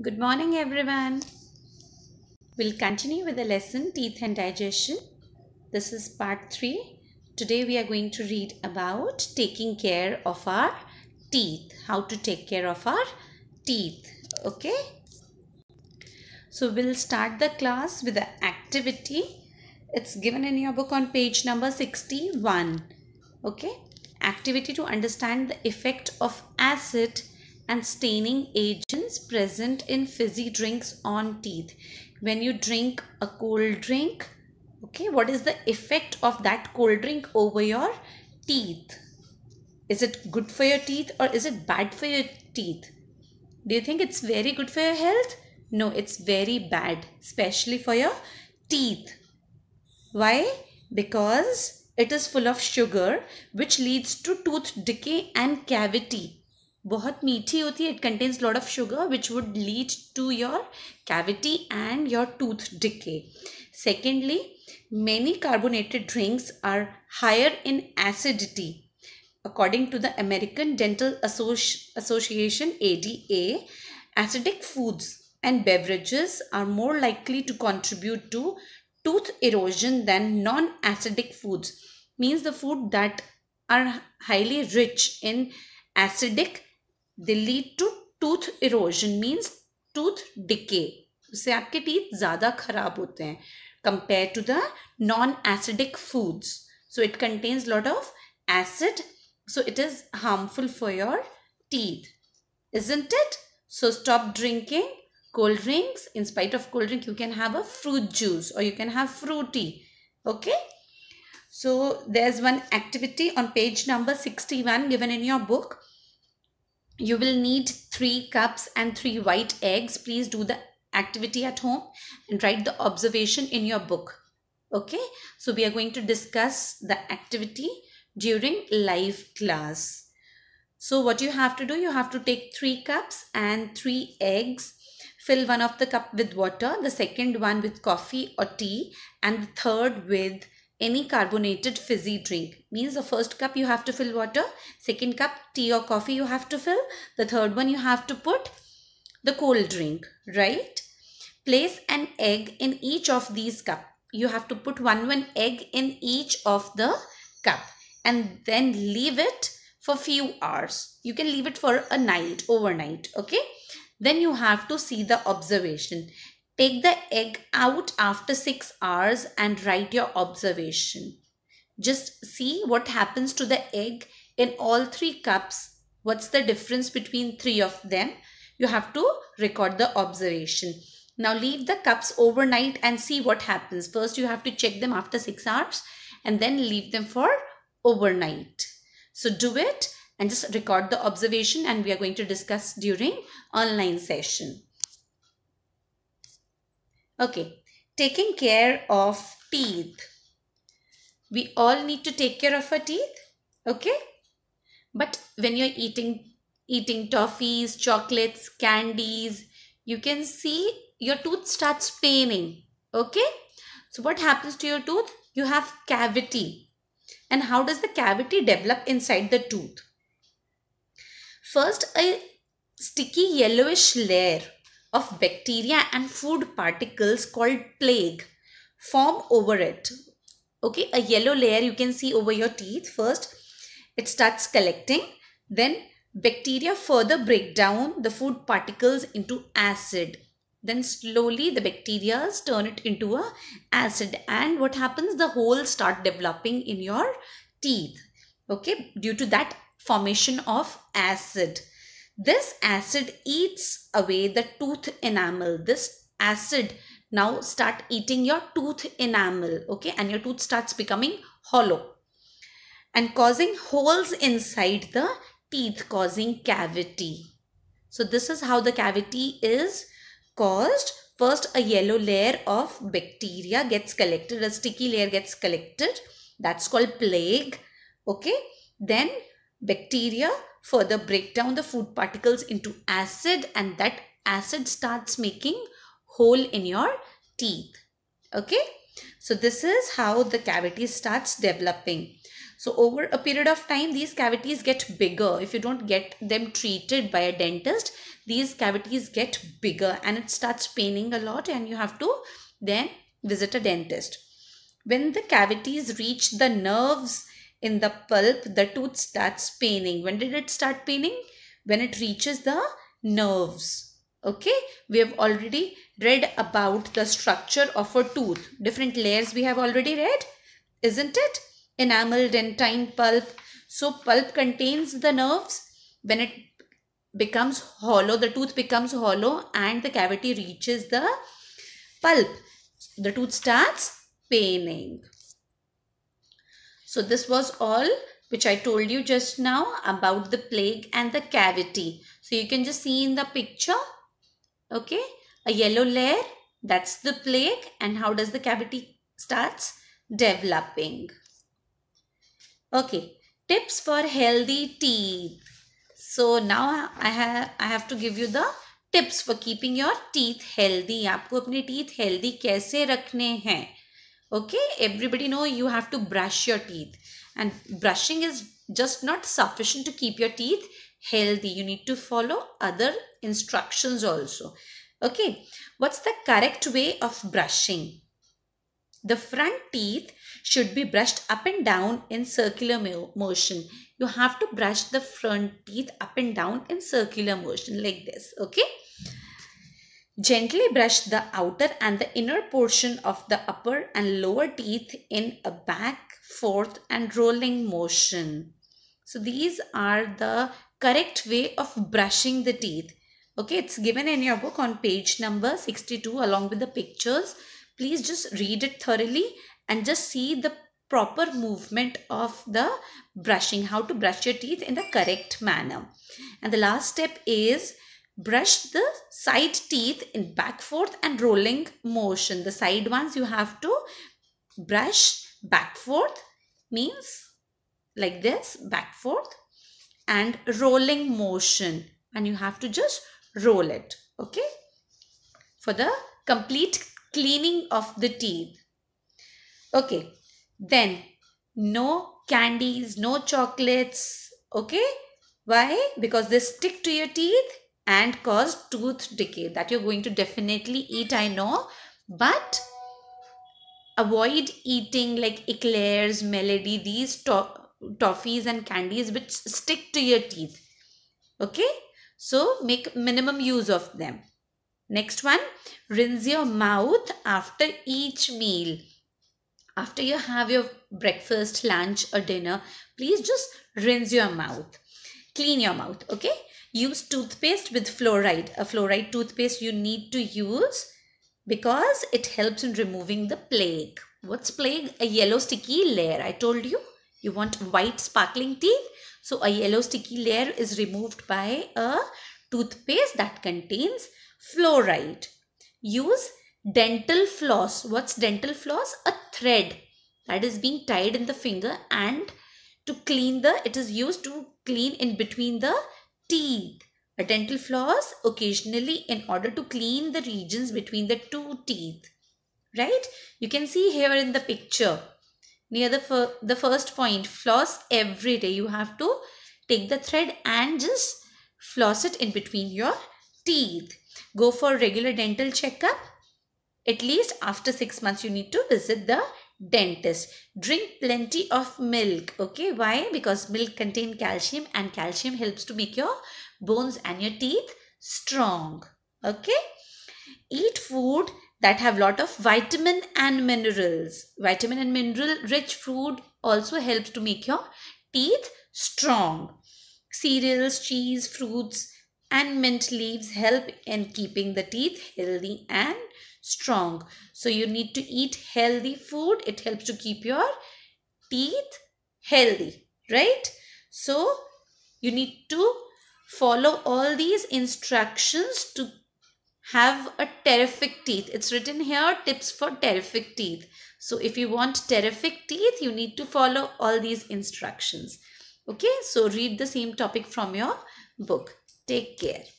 Good morning everyone. We'll continue with the lesson teeth and digestion. This is part 3. Today we are going to read about taking care of our teeth. How to take care of our teeth. Okay. So we'll start the class with the activity. It's given in your book on page number 61. Okay. Activity to understand the effect of acid and staining agents present in fizzy drinks on teeth. When you drink a cold drink, okay, what is the effect of that cold drink over your teeth? Is it good for your teeth or is it bad for your teeth? Do you think it's very good for your health? No, it's very bad, especially for your teeth. Why? Because it is full of sugar which leads to tooth decay and cavity बहुत मीठी होती है it contains lot of sugar which would lead to your cavity and your tooth decay many carbonated drinks are higher in acidity according to the american dental Associ association ada acidic foods and beverages are more likely to contribute to tooth erosion than non-acidic foods means the food that are highly rich in acidic they lead to tooth erosion means tooth decay उसस आपक teeth जयादा खराब होत ह compared टद non acidic foods so it contains lot of acid. so it is harmful for your teeth isn't it so stop drinking cold drinks in spite of cold drink you can have a fruit juice or you can have fruity okay so there's one activity on page number 61 given in your book you will need three cups and three white eggs please do the activity at home and write the observation in your book okay so we are going to discuss the activity during live class so what you have to do you have to take three cups and three eggs fill one of the cup with water the second one with coffee or tea and the third with any carbonated fizzy drink means the first cup you have to fill water second cup tea or coffee you have to fill the third one you have to put the cold drink right place an egg in each of these cup you have to put one one egg in each of the cup and then leave it for few hours you can leave it for a night overnight okay then you have to see the observation Take the egg out after 6 hours and write your observation. Just see what happens to the egg in all three cups. What's the difference between three of them? You have to record the observation. Now leave the cups overnight and see what happens. First you have to check them after 6 hours and then leave them for overnight. So do it and just record the observation and we are going to discuss during online session. Okay, taking care of teeth. We all need to take care of our teeth, okay? But when you're eating eating toffees, chocolates, candies, you can see your tooth starts paining, okay? So what happens to your tooth? You have cavity. And how does the cavity develop inside the tooth? First, a sticky yellowish layer of bacteria and food particles called plague form over it. Okay, a yellow layer you can see over your teeth. First, it starts collecting. Then bacteria further break down the food particles into acid. Then slowly the bacteria turn it into a acid. And what happens? The holes start developing in your teeth. Okay, due to that formation of acid. This acid eats away the tooth enamel. This acid now start eating your tooth enamel, okay? And your tooth starts becoming hollow and causing holes inside the teeth, causing cavity. So this is how the cavity is caused. First, a yellow layer of bacteria gets collected, a sticky layer gets collected. That's called plague, okay? Then bacteria further break down the food particles into acid and that acid starts making hole in your teeth. Okay. So this is how the cavity starts developing. So over a period of time, these cavities get bigger. If you don't get them treated by a dentist, these cavities get bigger and it starts paining a lot and you have to then visit a dentist. When the cavities reach the nerves in the pulp, the tooth starts paining. When did it start paining? When it reaches the nerves. Okay, we have already read about the structure of a tooth. Different layers we have already read, isn't it? Enamel, dentine, pulp. So pulp contains the nerves. When it becomes hollow, the tooth becomes hollow and the cavity reaches the pulp. The tooth starts paining. So this was all which I told you just now about the plague and the cavity. So you can just see in the picture, okay, a yellow layer, that's the plague and how does the cavity starts developing. Okay, tips for healthy teeth. So now I have I have to give you the tips for keeping your teeth healthy आपको अपने teeth healthy कैसे रखने हैं okay everybody know you have to brush your teeth and brushing is just not sufficient to keep your teeth healthy you need to follow other instructions also okay what's the correct way of brushing the front teeth should be brushed up and down in circular motion you have to brush the front teeth up and down in circular motion like this okay Gently brush the outer and the inner portion of the upper and lower teeth in a back, forth and rolling motion. So these are the correct way of brushing the teeth. Okay, it's given in your book on page number 62 along with the pictures. Please just read it thoroughly and just see the proper movement of the brushing, how to brush your teeth in the correct manner. And the last step is brush the side teeth in back forth and rolling motion. The side ones you have to brush back forth means like this back forth and rolling motion and you have to just roll it okay for the complete cleaning of the teeth okay then no candies no chocolates okay why because they stick to your teeth and cause tooth decay that you're going to definitely eat i know but avoid eating like eclairs melody these to- toffees and candies which stick to your teeth okay so make minimum use of them next one rinse your mouth after each meal after you have your breakfast lunch or dinner please just rinse your mouth clean your mouth okay use toothpaste with fluoride a fluoride toothpaste you need to use because it helps in removing the plague what's plague a yellow sticky layer i told you you want white sparkling teeth. so a yellow sticky layer is removed by a toothpaste that contains fluoride use dental floss what's dental floss a thread that is being tied in the finger and to clean the it is used to clean in between the teeth. A dental floss occasionally in order to clean the regions between the two teeth. Right? You can see here in the picture. Near the, fir the first point, floss every day. You have to take the thread and just floss it in between your teeth. Go for regular dental checkup. At least after six months, you need to visit the dentist drink plenty of milk okay why because milk contain calcium and calcium helps to make your bones and your teeth strong okay eat food that have lot of vitamin and minerals vitamin and mineral rich food also helps to make your teeth strong cereals cheese fruits and mint leaves help in keeping the teeth healthy and strong. So you need to eat healthy food. It helps to keep your teeth healthy, right? So you need to follow all these instructions to have a terrific teeth. It's written here tips for terrific teeth. So if you want terrific teeth, you need to follow all these instructions. Okay, so read the same topic from your book. Take care.